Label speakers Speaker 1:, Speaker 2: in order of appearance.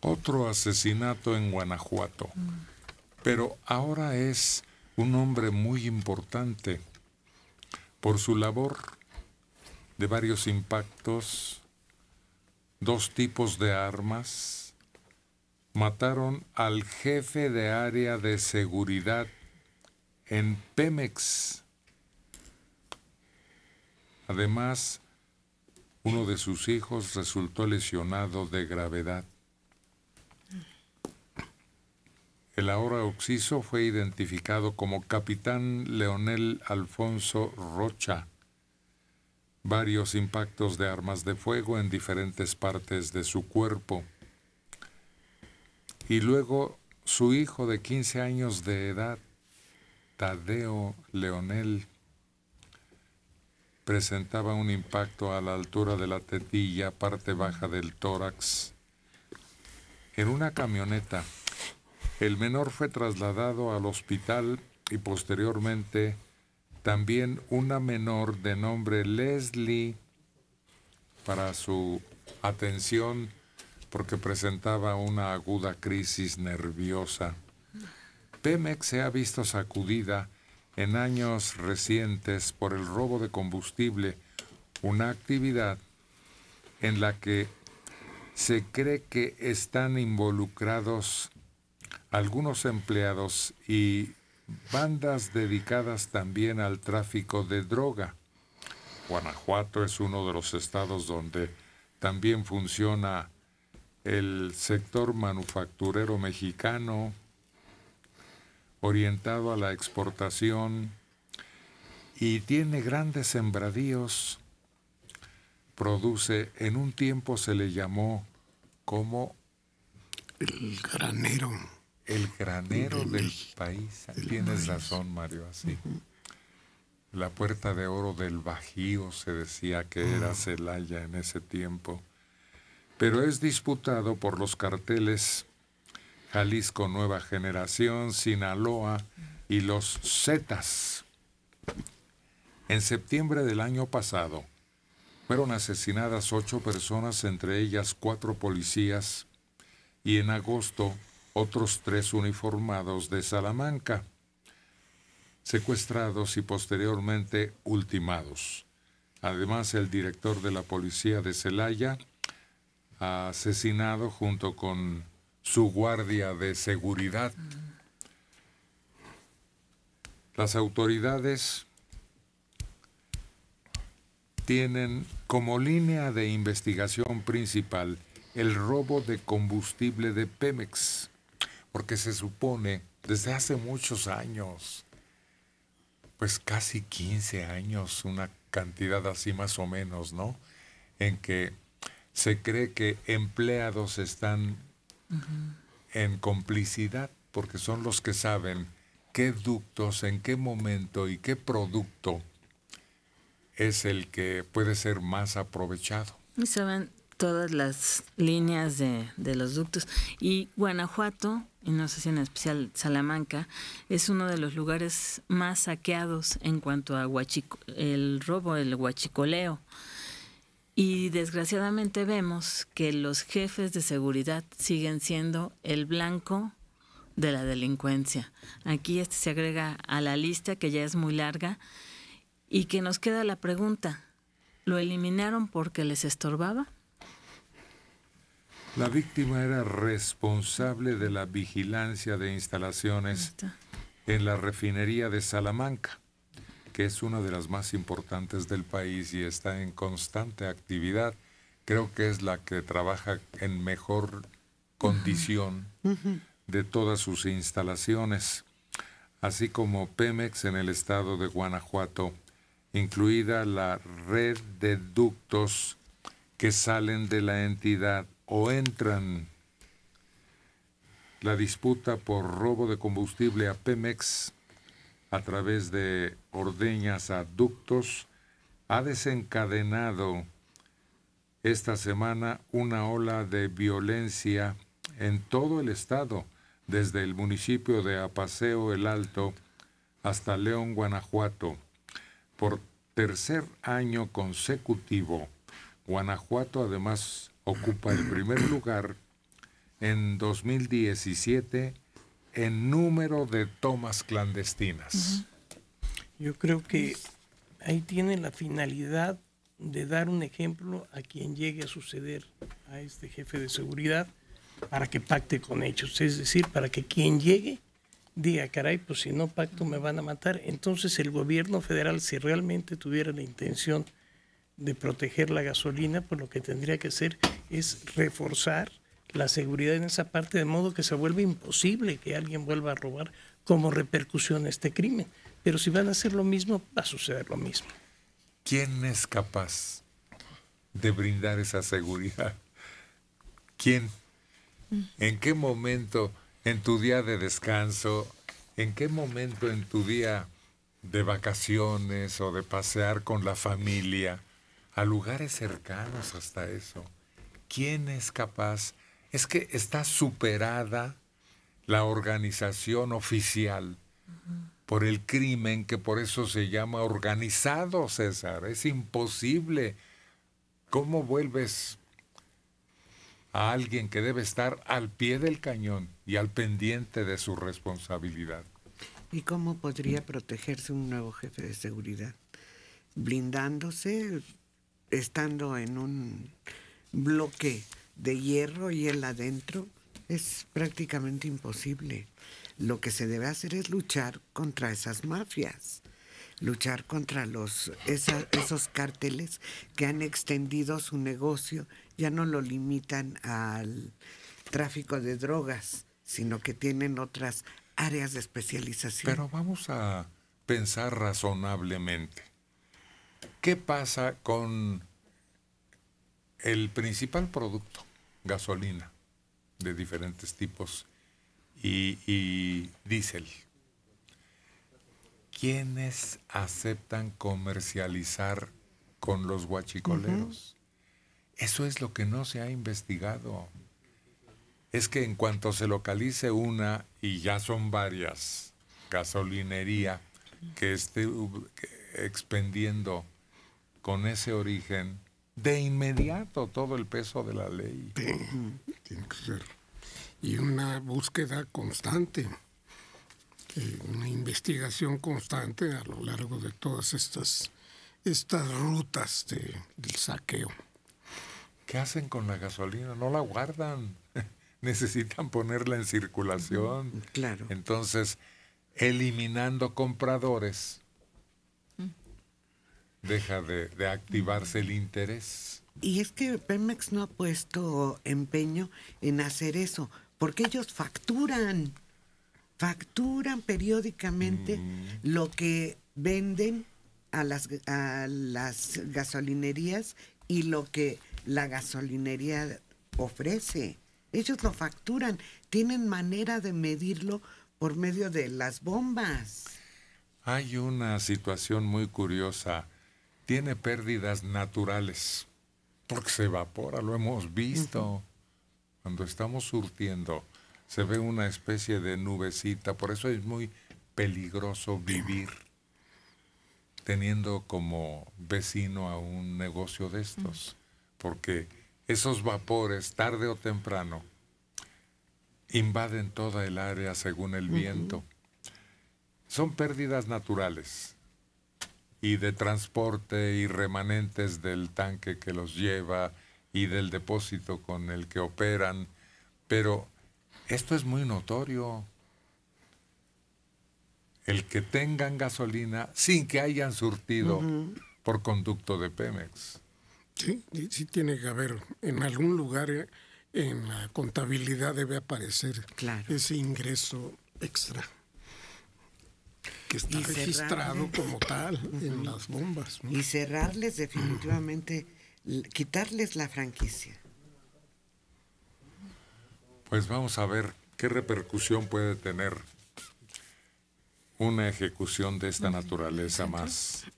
Speaker 1: otro asesinato en Guanajuato. Mm. Pero ahora es un hombre muy importante por su labor de varios impactos, dos tipos de armas, mataron al jefe de área de seguridad en Pemex. Además, uno de sus hijos resultó lesionado de gravedad. El ahora occiso fue identificado como capitán Leonel Alfonso Rocha. Varios impactos de armas de fuego en diferentes partes de su cuerpo. Y luego su hijo de 15 años de edad, Tadeo Leonel, presentaba un impacto a la altura de la tetilla, parte baja del tórax, en una camioneta el menor fue trasladado al hospital y posteriormente también una menor de nombre Leslie para su atención porque presentaba una aguda crisis nerviosa. Pemex se ha visto sacudida en años recientes por el robo de combustible, una actividad en la que se cree que están involucrados algunos empleados y bandas dedicadas también al tráfico de droga. Guanajuato es uno de los estados donde también funciona el sector manufacturero mexicano orientado a la exportación y tiene grandes sembradíos. Produce, en un tiempo se le llamó como...
Speaker 2: El granero
Speaker 1: el granero del país. Tienes razón, Mario, así. La puerta de oro del Bajío se decía que era ah. Celaya en ese tiempo, pero es disputado por los carteles Jalisco Nueva Generación, Sinaloa y los Zetas. En septiembre del año pasado fueron asesinadas ocho personas, entre ellas cuatro policías, y en agosto otros tres uniformados de Salamanca, secuestrados y posteriormente ultimados. Además, el director de la policía de Celaya, asesinado junto con su guardia de seguridad. Las autoridades tienen como línea de investigación principal el robo de combustible de Pemex porque se supone desde hace muchos años, pues casi 15 años, una cantidad así más o menos, ¿no? En que se cree que empleados están en complicidad, porque son los que saben qué ductos, en qué momento y qué producto es el que puede ser más aprovechado. Y todas las líneas de, los ductos. Y Guanajuato, y no sé si en especial Salamanca, es uno de los lugares más saqueados en cuanto a el robo, el huachicoleo. Y desgraciadamente vemos que los jefes de seguridad siguen siendo el blanco de la delincuencia. Aquí este se agrega a la lista que ya es muy larga y que nos queda la pregunta, ¿lo eliminaron porque les estorbaba? La víctima era responsable de la vigilancia de instalaciones en la refinería de Salamanca, que es una de las más importantes del país y está en constante actividad. Creo que es la que trabaja en mejor condición de todas sus instalaciones, así como Pemex en el estado de Guanajuato, incluida la red de ductos que salen de la entidad o entran la disputa por robo de combustible a Pemex a través de ordeñas a ductos ha desencadenado esta semana una ola de violencia en todo el estado, desde el municipio de Apaseo el Alto hasta León, Guanajuato. Por tercer año consecutivo, Guanajuato además ocupa el primer lugar en 2017 en número de tomas clandestinas.
Speaker 2: Yo creo que ahí tiene la finalidad de dar un ejemplo a quien llegue a suceder a este jefe de seguridad para que pacte con hechos, es decir, para que quien llegue diga, caray, pues si no pacto me van a matar. Entonces el gobierno federal, si realmente tuviera la intención de proteger la gasolina, pues lo que tendría que hacer es reforzar la seguridad en esa parte de modo que se vuelve imposible que alguien vuelva a robar como repercusión este crimen. Pero si van a hacer lo mismo, va a suceder lo mismo.
Speaker 1: ¿Quién es capaz de brindar esa seguridad? ¿Quién? ¿En qué momento en tu día de descanso? ¿En qué momento en tu día de vacaciones o de pasear con la familia? a lugares cercanos hasta eso. ¿Quién es capaz? Es que está superada la organización oficial por el crimen que por eso se llama organizado, César. Es imposible. ¿Cómo vuelves a alguien que debe estar al pie del cañón y al pendiente de su responsabilidad?
Speaker 2: ¿Y cómo podría protegerse un nuevo jefe de seguridad? Blindándose, estando en un bloque de hierro y él adentro, es prácticamente imposible. Lo que se debe hacer es luchar contra esas mafias, luchar contra los, esos cárteles que han extendido su negocio, ya no lo limitan al tráfico de drogas, sino que tienen otras áreas de especialización. Pero
Speaker 1: vamos a pensar razonablemente. ¿Qué pasa con el principal producto, gasolina, de diferentes tipos, y, diésel? ¿Quiénes aceptan comercializar con los guachicoleros? Eso es lo que no se ha investigado. Es que en cuanto se localice una, y ya son varias, gasolinería que esté expendiendo con ese origen, de inmediato todo el peso de la ley. tiene que ser. Y una búsqueda constante, eh, una investigación constante a lo largo de todas estas, estas rutas de, del saqueo. ¿Qué hacen con la gasolina? No la guardan. Necesitan ponerla en circulación. Claro. Entonces, eliminando compradores, deja de, activarse el interés.
Speaker 2: Y es que Pemex no ha puesto empeño en hacer eso, porque ellos facturan, facturan periódicamente mm. lo que venden a las, a las gasolinerías y lo que la gasolinería ofrece. Ellos lo facturan, tienen manera de medirlo por medio de las bombas.
Speaker 1: Hay una situación muy curiosa tiene pérdidas naturales, porque se evapora, lo hemos visto. Cuando estamos surtiendo, se ve una especie de nubecita, por eso es muy peligroso vivir teniendo como vecino a un negocio de estos, porque esos vapores, tarde o temprano, invaden toda el área según el viento. Son pérdidas naturales y de transporte y remanentes del tanque que los lleva y del depósito con el que operan. Pero esto es muy notorio. El que tengan gasolina sin que hayan surtido por conducto de Pemex.
Speaker 2: Sí, sí tiene que haber en algún lugar eh, en la contabilidad debe aparecer ese ingreso extra que está registrado como tal en las bombas. Y cerrarles definitivamente, quitarles la franquicia.
Speaker 1: Pues vamos a ver qué repercusión puede tener una ejecución de esta naturaleza más